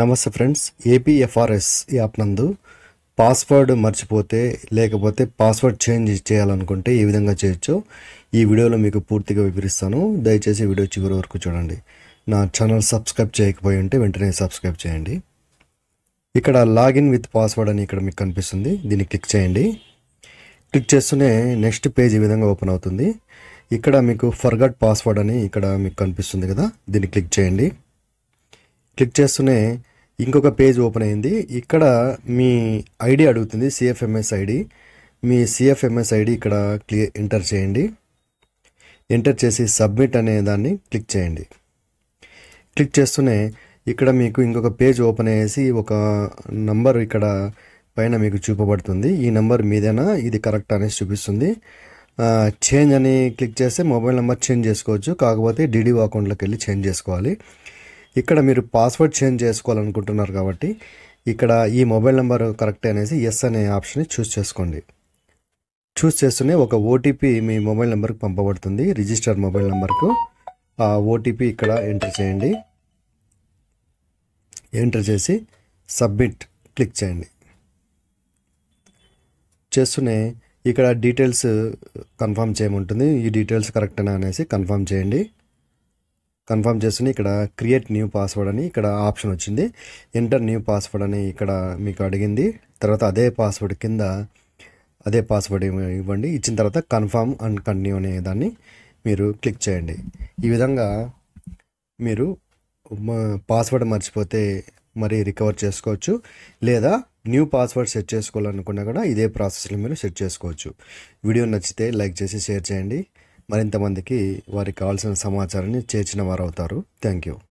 నమస్తే friends APFRS app నందు password మర్చిపోతే లేకపోతే పాస్వర్డ్ చేంజ్ చేయాలనుకుంటే ఏ విధంగా చేయొచ్చు ఈ వీడియోలో మీకు పూర్తిగా వివరిస్తాను దయచేసి వీడియో చివరి వరకు చూడండి నా ఛానల్ సబ్స్క్రైబ్ చేయకపోయి ఉంటే వెంటనే సబ్స్క్రైబ్ చేయండి ఇక్కడ లాగిన్ విత్ పాస్వర్డ్ అని ఇక్కడ మీకు కనిపిస్తుంది దీన్ని క్లిక్ చేయండి క్లిక్ చేస్తూనే నెక్స్ట్ పేజ్ ఈ విధంగా ఓపెన్ అవుతుంది ఇక్కడ మీకు ఫర్గట్ పాస్వర్డ్ అని ఇక్కడ మీకు కనిపిస్తుంది కదా దీన్ని క్లిక్ చేయండి క్లిక్ చేస్తూనే ఇంకొక పేజ్ ఓపెన్ అయింది ఇక్కడ మీ ఐడి అడుగుతుంది సిఎఫ్ఎంఎస్ ఐడి మీ సిఎఫ్ఎంఎస్ ఐడి ఇక్కడ క్లియర్ ఎంటర్ చేయండి ఎంటర్ చేసి సబ్మిట్ అనే దాన్ని క్లిక్ చేయండి క్లిక్ చేస్తూనే ఇక్కడ మీకు ఇంకొక పేజ్ ఓపెన్ అయ్యేసి ఒక నంబర్ ఇక్కడ పైన మీకు చూపబడుతుంది ఈ నెంబర్ మీదేనా ఇది కరెక్ట్ అనేసి చూపిస్తుంది చేంజ్ అని క్లిక్ చేస్తే మొబైల్ నెంబర్ చేంజ్ చేసుకోవచ్చు కాకపోతే డిడి అకౌంట్లోకి వెళ్ళి చేంజ్ చేసుకోవాలి ఇక్కడ మీరు పాస్వర్డ్ చేంజ్ చేసుకోవాలనుకుంటున్నారు కాబట్టి ఇక్కడ ఈ మొబైల్ నెంబర్ కరెక్ట్ అనేసి ఎస్ అనే ఆప్షన్ని చూస్ చేసుకోండి చూస్ చేస్తూనే ఒక ఓటీపీ మీ మొబైల్ నెంబర్కి పంపబడుతుంది రిజిస్టర్ మొబైల్ నెంబర్కు ఆ ఓటీపీ ఇక్కడ ఎంటర్ చేయండి ఎంటర్ చేసి సబ్మిట్ క్లిక్ చేయండి చేస్తూనే ఇక్కడ డీటెయిల్స్ కన్ఫర్మ్ చేయమంటుంది ఈ డీటెయిల్స్ కరెక్టేనా అనేసి కన్ఫర్మ్ చేయండి కన్ఫర్మ్ చేస్తూనే ఇక్కడ క్రియేట్ న్యూ పాస్వర్డ్ అని ఇక్కడ ఆప్షన్ వచ్చింది ఎంటర్ న్యూ పాస్వర్డ్ అని ఇక్కడ మీకు అడిగింది తర్వాత అదే పాస్వర్డ్ కింద అదే పాస్వర్డ్ ఇవ్వండి ఇచ్చిన తర్వాత కన్ఫర్మ్ అండ్ కంటిన్యూ అనే దాన్ని మీరు క్లిక్ చేయండి ఈ విధంగా మీరు పాస్వర్డ్ మర్చిపోతే మరి రికవర్ చేసుకోవచ్చు లేదా న్యూ పాస్వర్డ్ సెట్ చేసుకోవాలనుకున్నా కూడా ఇదే ప్రాసెస్లో మీరు సెట్ చేసుకోవచ్చు వీడియో నచ్చితే లైక్ చేసి షేర్ చేయండి మరింతమందికి వారికి కావాల్సిన సమాచారాన్ని చేర్చిన వారు అవుతారు థ్యాంక్ యూ